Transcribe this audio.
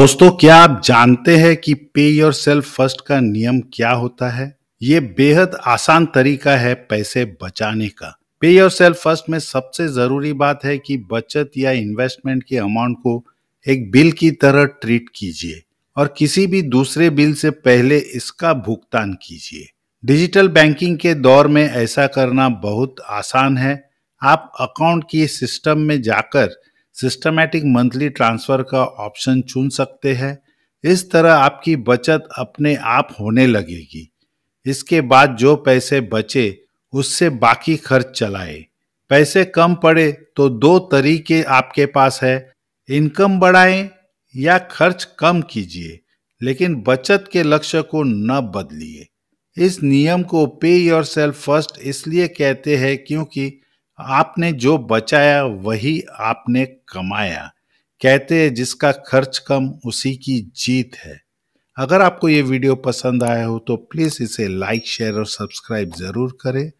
दोस्तों क्या आप जानते हैं कि पे योर सेल्फ फर्स्ट का नियम क्या होता है ये बेहद आसान तरीका है पैसे बचाने का पे योर सेल्फ फर्स्ट में सबसे जरूरी बात है कि बचत या इन्वेस्टमेंट के अमाउंट को एक बिल की तरह ट्रीट कीजिए और किसी भी दूसरे बिल से पहले इसका भुगतान कीजिए डिजिटल बैंकिंग के दौर में ऐसा करना बहुत आसान है आप अकाउंट की सिस्टम में जाकर सिस्टमैटिक मंथली ट्रांसफ़र का ऑप्शन चुन सकते हैं इस तरह आपकी बचत अपने आप होने लगेगी इसके बाद जो पैसे बचे उससे बाकी खर्च चलाए पैसे कम पड़े तो दो तरीके आपके पास है इनकम बढ़ाएं या खर्च कम कीजिए लेकिन बचत के लक्ष्य को न बदलिए इस नियम को पे योर सेल्फ फर्स्ट इसलिए कहते हैं क्योंकि आपने जो बचाया वही आपने कमाया कहते हैं जिसका खर्च कम उसी की जीत है अगर आपको ये वीडियो पसंद आया हो तो प्लीज़ इसे लाइक शेयर और सब्सक्राइब ज़रूर करें